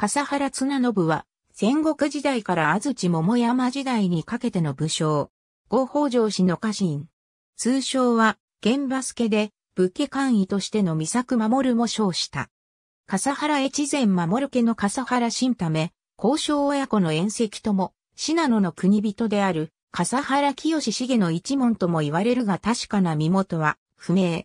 笠原綱信は、戦国時代から安土桃山時代にかけての武将、後北城氏の家臣。通称は、現場助で、武家官位としての三作守も称した。笠原越前守家の笠原新為、交渉親子の縁戚とも、信濃の国人である、笠原清重の一門とも言われるが確かな身元は、不明。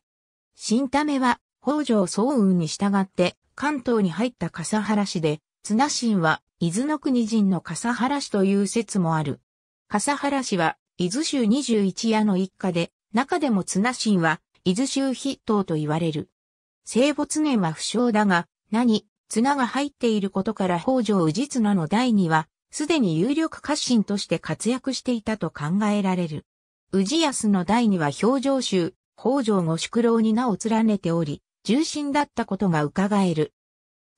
新為は、北条早雲に従って、関東に入った笠原氏で、綱神は伊豆の国人の笠原氏という説もある。笠原氏は伊豆州二十一夜の一家で、中でも綱神は伊豆州筆頭と言われる。生没年は不詳だが、何、綱が入っていることから北条氏綱の代には、すでに有力家臣として活躍していたと考えられる。氏康の代には表情集、北条五宿郎に名を連ねており、重心だったことが伺える。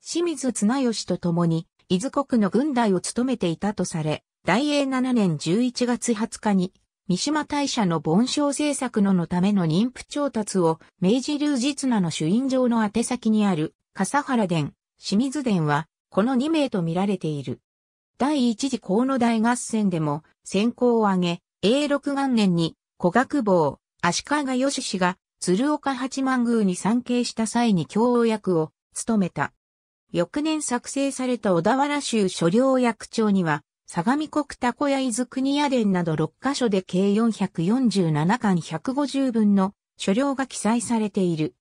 清水綱吉と共に、伊豆国の軍隊を務めていたとされ、大英7年11月20日に、三島大社の盆栽政策ののための妊婦調達を、明治流実名の主印上の宛先にある、笠原殿、清水殿は、この2名と見られている。第一次河野大合戦でも、先行を挙げ、永禄元年に、古学坊、足利義氏が、鶴岡八幡宮に参詣した際に教養役を務めた。翌年作成された小田原州所領役長には、相模国たこや伊豆国屋伝など6カ所で計447巻150分の所領が記載されている。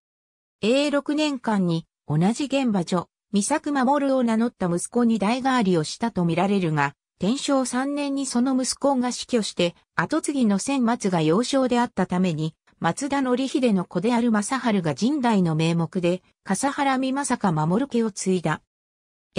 a 6年間に同じ現場所、三作守を名乗った息子に代替わりをしたとみられるが、天正3年にその息子が死去して、後継ぎの千松が幼少であったために、松田則秀の子である正春が神代の名目で、笠原美正か守家を継いだ。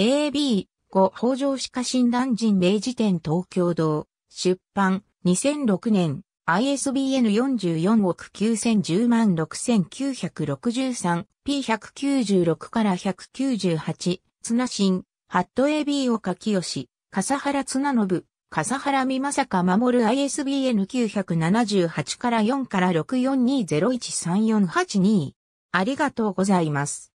AB、後北条歯科診断人明治店東京堂、出版、2006年、ISBN 44億9010万 6963P196 から198、綱新、ハット AB を書きよし、笠原綱信、笠原美正か守る ISBN 978から4から642013482。ありがとうございます。